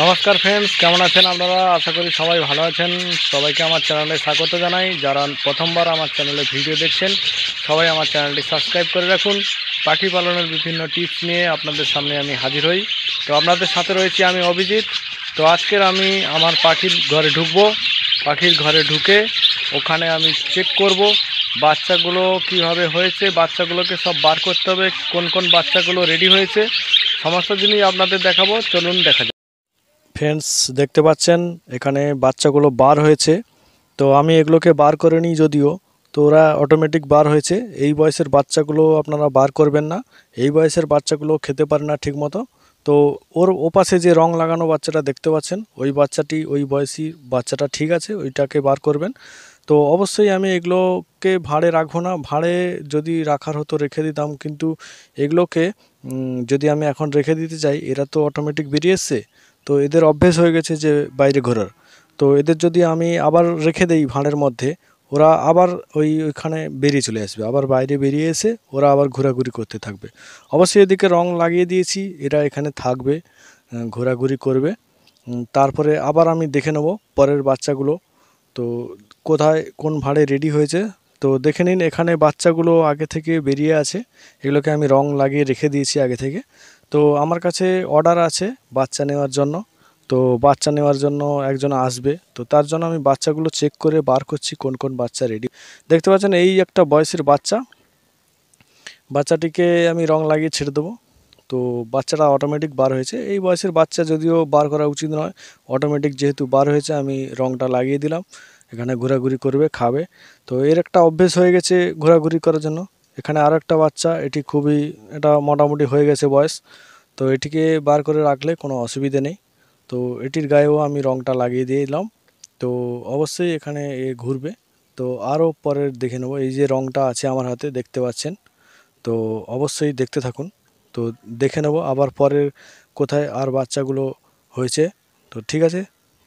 নমস্কার ফ্রেন্ডস কেমন আছেন আপনারা আশা করি সবাই ভালো আছেন সবাইকে আমার চ্যানেলে স্বাগত জানাই যারা প্রথমবার আমার চ্যানেলে ভিডিও দেখছেন সবাই আমার চ্যানেলটি সাবস্ক্রাইব করে রাখুন পাখি পালনের বিভিন্ন টিপস নিয়ে আপনাদের সামনে আমি হাজির হই তো আপনাদের সাথে রয়েছি আমি অভিজিৎ তো আজকের আমি আমার পাখির ঘরে ঢুকবো পাখির ঘরে ঢুকে ওখানে আমি চেক করব বাচ্চাগুলো কিভাবে হয়েছে বাচ্চাগুলোকে সব বার করতে হবে কোন কোন বাচ্চাগুলো রেডি হয়েছে সমস্ত জিনিস আপনাদের দেখাবো চলুন দেখা ফ্রেন্ডস দেখতে পাচ্ছেন এখানে বাচ্চাগুলো বার হয়েছে তো আমি এগুলোকে বার করে নিই যদিও তো ওরা অটোমেটিক বার হয়েছে এই বয়সের বাচ্চাগুলো আপনারা বার করবেন না এই বয়সের বাচ্চাগুলো খেতে পারে না ঠিকমতো তো ওর ওপাশে যে রং লাগানো বাচ্চাটা দেখতে পাচ্ছেন ওই বাচ্চাটি ওই বয়সী বাচ্চাটা ঠিক আছে ওইটাকে বার করবেন তো অবশ্যই আমি এগুলোকে ভাড়ে রাখবো না ভাড়ে যদি রাখার হতো রেখে দিতাম কিন্তু এগুলোকে যদি আমি এখন রেখে দিতে চাই এরা তো অটোমেটিক বেরিয়ে এসছে তো এদের অভ্যেস হয়ে গেছে যে বাইরে ঘোরার তো এদের যদি আমি আবার রেখে দেই ভাঁড়ের মধ্যে ওরা আবার ওই ওইখানে বেরিয়ে চলে আসবে আবার বাইরে বেরিয়ে এসে ওরা আবার ঘোরাঘুরি করতে থাকবে অবশ্যই এদিকে রং লাগিয়ে দিয়েছি এরা এখানে থাকবে ঘোরাঘুরি করবে তারপরে আবার আমি দেখে নেব পরের বাচ্চাগুলো তো কোথায় কোন ভাঁড়ে রেডি হয়েছে তো দেখে নিন এখানে বাচ্চাগুলো আগে থেকে বেরিয়ে আছে এগুলোকে আমি রং লাগিয়ে রেখে দিয়েছি আগে থেকে তো আমার কাছে অর্ডার আছে বাচ্চা নেওয়ার জন্য তো বাচ্চা নেওয়ার জন্য একজন আসবে তো তার জন্য আমি বাচ্চাগুলো চেক করে বার করছি কোন কোন বাচ্চা রেডি দেখতে পাচ্ছেন এই একটা বয়সের বাচ্চা বাচ্চাটিকে আমি রং লাগিয়ে ছেড়ে দেবো তো বাচ্চাটা অটোমেটিক বার হয়েছে এই বয়সের বাচ্চা যদিও বার করা উচিত নয় অটোমেটিক যেহেতু বার হয়েছে আমি রংটা লাগিয়ে দিলাম এখানে ঘোরাঘুরি করবে খাবে তো এর একটা অভ্যেস হয়ে গেছে ঘোরাঘুরি করার জন্য এখানে আরও একটা বাচ্চা এটি খুবই এটা মোটামুটি হয়ে গেছে বয়স তো এটিকে বার করে রাখলে কোনো অসুবিধে নেই তো এটির গায়েও আমি রংটা লাগিয়ে দিলাম তো অবশ্যই এখানে এ ঘুরবে তো আরও পরের দেখে নেবো এই যে রংটা আছে আমার হাতে দেখতে পাচ্ছেন তো অবশ্যই দেখতে থাকুন তো দেখে নেব আবার পরের কোথায় আর বাচ্চাগুলো হয়েছে তো ঠিক আছে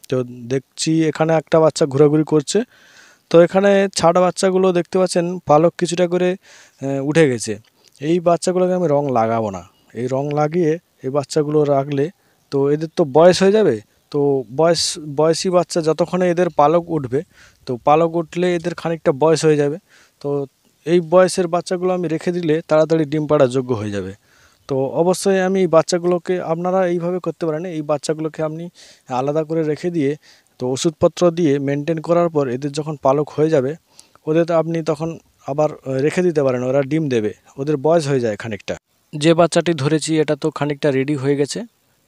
তো দেখছি এখানে একটা বাচ্চা ঘোরাঘুরি করছে তো এখানে ছাড়া বাচ্চাগুলো দেখতে পাচ্ছেন পালক কিছুটা করে উঠে গেছে এই বাচ্চাগুলোকে আমি রং লাগাবো না এই রং লাগিয়ে এই বাচ্চাগুলো রাখলে তো এদের তো বয়স হয়ে যাবে তো বয়স বয়সী বাচ্চা যতক্ষণে এদের পালক উঠবে তো পালক উঠলে এদের খানিকটা বয়স হয়ে যাবে তো এই বয়সের বাচ্চাগুলো আমি রেখে দিলে তাড়াতাড়ি ডিম পাড়ার যোগ্য হয়ে যাবে তো অবশ্যই আমি এই বাচ্চাগুলোকে আপনারা এইভাবে করতে পারেন এই বাচ্চাগুলোকে আপনি আলাদা করে রেখে দিয়ে তো ওষুধপত্র দিয়ে মেনটেন করার পর এদের যখন পালক হয়ে যাবে ওদের আপনি তখন আবার রেখে দিতে পারেন ওরা ডিম দেবে ওদের বয়স হয়ে যায় খানিকটা যে বাচ্চাটি ধরেছি এটা তো খানিকটা রেডি হয়ে গেছে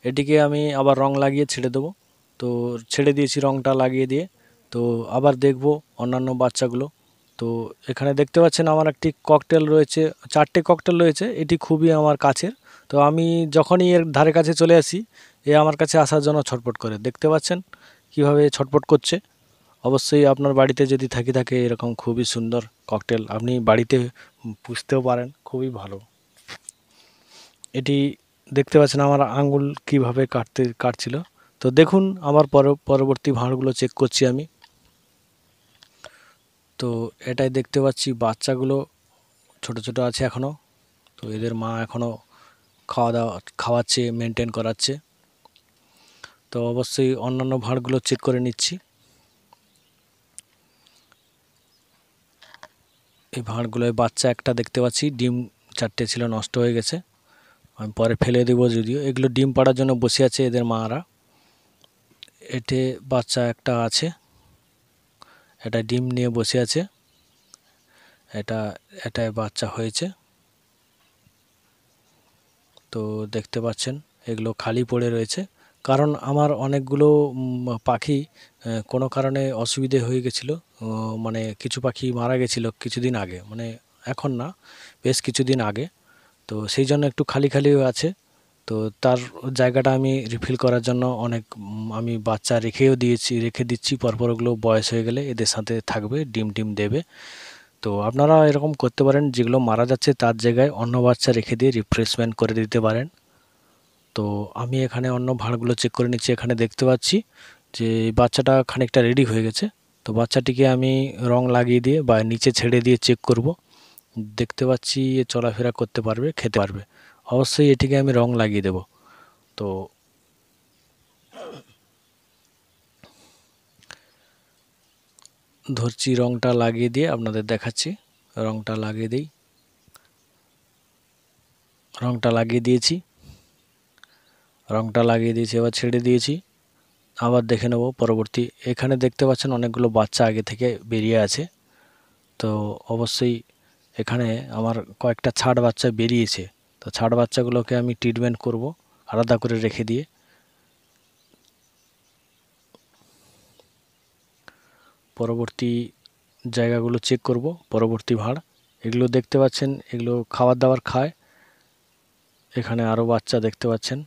এটিকে আমি আবার রং লাগিয়ে ছেড়ে দেবো তো ছেড়ে দিয়েছি রংটা লাগিয়ে দিয়ে তো আবার দেখব অন্যান্য বাচ্চাগুলো তো এখানে দেখতে পাচ্ছেন আমার একটি ককটেল রয়েছে চারটে ককটেল রয়েছে এটি খুবই আমার কাছের তো আমি যখনই এর ধারে কাছে চলে আসি এ আমার কাছে আসার জন্য ছটপট করে দেখতে পাচ্ছেন কিভাবে ছটপট করছে অবশ্যই আপনার বাড়িতে যদি থাকি থাকে এরকম খুবই সুন্দর ককটেল আপনি বাড়িতে পুষতেও পারেন খুবই ভালো এটি দেখতে পাচ্ছেন আমার আঙ্গুল কিভাবে কাটতে কাটছিল তো দেখুন আমার পর পরবর্তী ভাঁড়গুলো চেক করছি আমি তো এটাই দেখতে পাচ্ছি বাচ্চাগুলো ছোট ছোট আছে এখনও তো এদের মা এখনও খাওয়া দাওয়া খাওয়াচ্ছে মেনটেন করাচ্ছে তো অবশ্যই অন্যান্য ভাঁড়গুলো চেক করে নিচ্ছি এই ভাঁড়গুলোয় বাচ্চা একটা দেখতে পাচ্ছি ডিম চারটে ছিল নষ্ট হয়ে গেছে আমি পরে ফেলে দেবো যদিও এগুলো ডিম পাড়ার জন্য বসে আছে এদের মারা এটে বাচ্চা একটা আছে এটা ডিম নিয়ে বসে আছে এটা এটায় বাচ্চা হয়েছে তো দেখতে পাচ্ছেন এগুলো খালি পড়ে রয়েছে কারণ আমার অনেকগুলো পাখি কোনো কারণে অসুবিধে হয়ে গেছিলো মানে কিছু পাখি মারা গেছিলো কিছুদিন আগে মানে এখন না বেশ কিছুদিন আগে তো সেই জন্য একটু খালি খালি আছে তো তার জায়গাটা আমি রিফিল করার জন্য অনেক আমি বাচ্চা রেখেও দিয়েছি রেখে দিচ্ছি পরপর ওগুলো বয়স হয়ে গেলে এদের সাথে থাকবে ডিম ডিম দেবে তো আপনারা এরকম করতে পারেন যেগুলো মারা যাচ্ছে তার জায়গায় অন্য বাচ্চা রেখে দিয়ে রিফ্রেশমেন্ট করে দিতে পারেন তো আমি এখানে অন্য ভাড়গুলো চেক করে নিচ্ছি এখানে দেখতে পাচ্ছি যে বাচ্চাটা খানিকটা রেডি হয়ে গেছে তো বাচ্চাটিকে আমি রং লাগিয়ে দিয়ে বা নিচে ছেড়ে দিয়ে চেক করব দেখতে পাচ্ছি এ চলাফেরা করতে পারবে খেতে পারবে অবশ্যই এটিকে আমি রং লাগিয়ে দেব তো ধরছি রংটা লাগিয়ে দিয়ে আপনাদের দেখাচ্ছি রংটা লাগিয়ে দিই রংটা লাগিয়ে দিয়েছি রংটা লাগিয়ে দিয়েছি এবার ছেড়ে দিয়েছি আবার দেখে নেব পরবর্তী এখানে দেখতে পাচ্ছেন অনেকগুলো বাচ্চা আগে থেকে বেরিয়ে আছে তো অবশ্যই এখানে আমার কয়েকটা ছাড় বাচ্চা বেরিয়েছে তো ছাড় বাচ্চাগুলোকে আমি ট্রিটমেন্ট করব আলাদা করে রেখে দিয়ে পরবর্তী জায়গাগুলো চেক করব পরবর্তী ভাড় এগুলো দেখতে পাচ্ছেন এগুলো খাবার দাবার খায় এখানে আরও বাচ্চা দেখতে পাচ্ছেন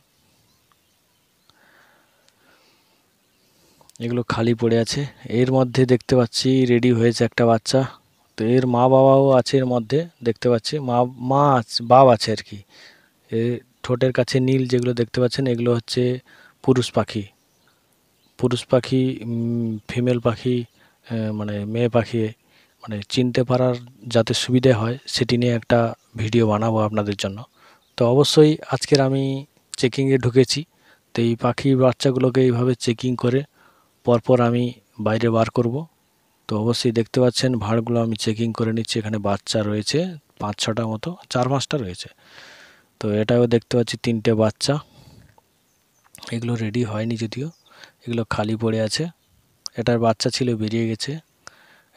এগুলো খালি পড়ে আছে এর মধ্যে দেখতে পাচ্ছি রেডি হয়েছে একটা বাচ্চা তো এর মা বাবাও আছে এর মধ্যে দেখতে পাচ্ছি মা মা বাপ আছে আর কি এ ঠোঁটের কাছে নীল যেগুলো দেখতে পাচ্ছেন এগুলো হচ্ছে পুরুষ পাখি পুরুষ পাখি ফিমেল পাখি মানে মেয়ে পাখি মানে চিনতে পারার যাতে সুবিধে হয় সেটি নিয়ে একটা ভিডিও বানাবো আপনাদের জন্য তো অবশ্যই আজকের আমি চেকিংয়ে ঢুকেছি তো এই পাখি বাচ্চাগুলোকে এইভাবে চেকিং করে পরপর আমি বাইরে বার করব তো অবশ্যই দেখতে পাচ্ছেন ভাড়গুলো আমি চেকিং করে নিচ্ছি এখানে বাচ্চা রয়েছে পাঁচ ছটা মতো চার পাঁচটা রয়েছে তো এটাও দেখতে পাচ্ছি তিনটে বাচ্চা এগুলো রেডি হয়নি যদিও এগুলো খালি পড়ে আছে এটার বাচ্চা ছিল বেরিয়ে গেছে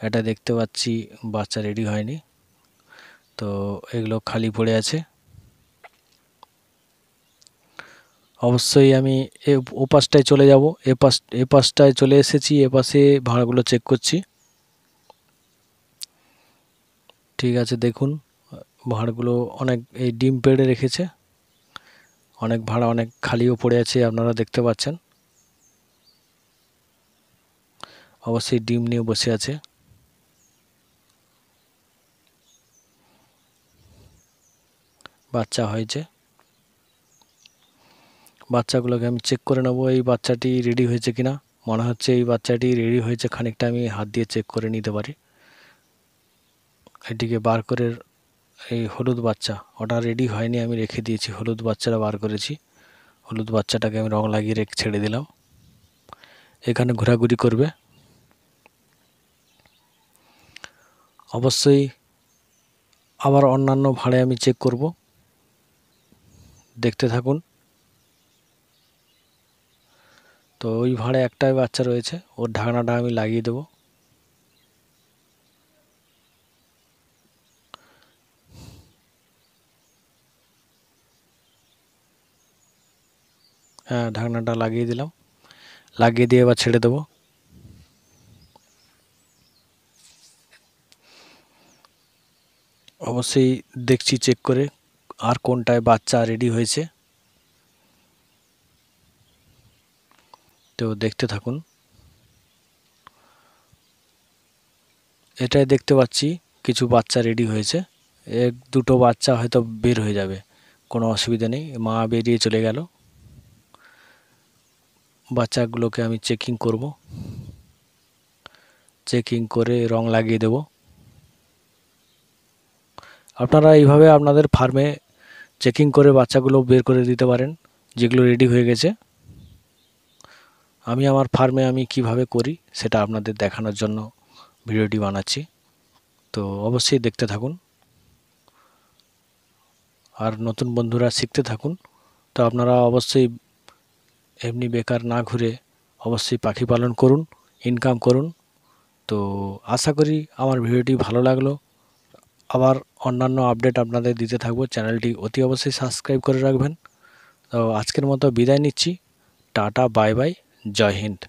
এটা দেখতে পাচ্ছি বাচ্চা রেডি হয়নি তো এগুলো খালি পড়ে আছে অবশ্যই আমি ও পাশটায় চলে যাব এ পাশ এ পাশটায় চলে এসেছি এ পাশে ভাড়াগুলো চেক করছি ঠিক আছে দেখুন ভাড়াগুলো অনেক এই ডিম পেড়ে রেখেছে অনেক ভাড়া অনেক খালিও পড়ে আছে আপনারা দেখতে পাচ্ছেন অবশ্যই ডিম নিয়ে বসে আছে বাচ্চা হয়েছে বাচ্চাগুলোকে আমি চেক করে নেবো এই বাচ্চাটি রেডি হয়েছে কিনা মনে হচ্ছে এই বাচ্চাটি রেডি হয়েছে খানিকটা আমি হাত দিয়ে চেক করে নিতে পারি এটিকে বার করে এই হলুদ বাচ্চা ওটা রেডি হয়নি আমি রেখে দিয়েছি হলুদ বাচ্চাটা বার করেছি হলুদ বাচ্চাটাকে আমি রং লাগিয়ে রেখে ছেড়ে দিলাম এখানে ঘোরাঘুরি করবে অবশ্যই আবার অন্যান্য ভাড়ে আমি চেক করব দেখতে থাকুন তো ওই ভাঁড়ে একটাই বাচ্চা রয়েছে ওর ঢাকনাটা আমি লাগিয়ে দেব হ্যাঁ ঢাকনাটা লাগিয়ে দিলাম লাগিয়ে দিয়ে এবার ছেড়ে দেবো অবশ্যই দেখছি চেক করে আর কোনটায় বাচ্চা রেডি হয়েছে তো দেখতে থাকুন এটাই দেখতে পাচ্ছি কিছু বাচ্চা রেডি হয়েছে এক দুটো বাচ্চা হয়তো বের হয়ে যাবে কোনো অসুবিধা নেই মা বেরিয়ে চলে গেল বাচ্চাগুলোকে আমি চেকিং করব চেকিং করে রং লাগিয়ে দেব আপনারা এইভাবে আপনাদের ফার্মে চেকিং করে বাচ্চাগুলো বের করে দিতে পারেন যেগুলো রেডি হয়ে গেছে আমি আমার ফার্মে আমি কিভাবে করি সেটা আপনাদের দেখানোর জন্য ভিডিওটি বানাচ্ছি তো অবশ্যই দেখতে থাকুন আর নতুন বন্ধুরা শিখতে থাকুন তো আপনারা অবশ্যই এমনি বেকার না ঘুরে অবশ্যই পাখি পালন করুন ইনকাম করুন তো আশা করি আমার ভিডিওটি ভালো লাগলো আবার অন্যান্য আপডেট আপনাদের দিতে থাকবো চ্যানেলটি অতি অবশ্যই সাবস্ক্রাইব করে রাখবেন তো আজকের মতো বিদায় নিচ্ছি টাটা বাই বাই जय हिंद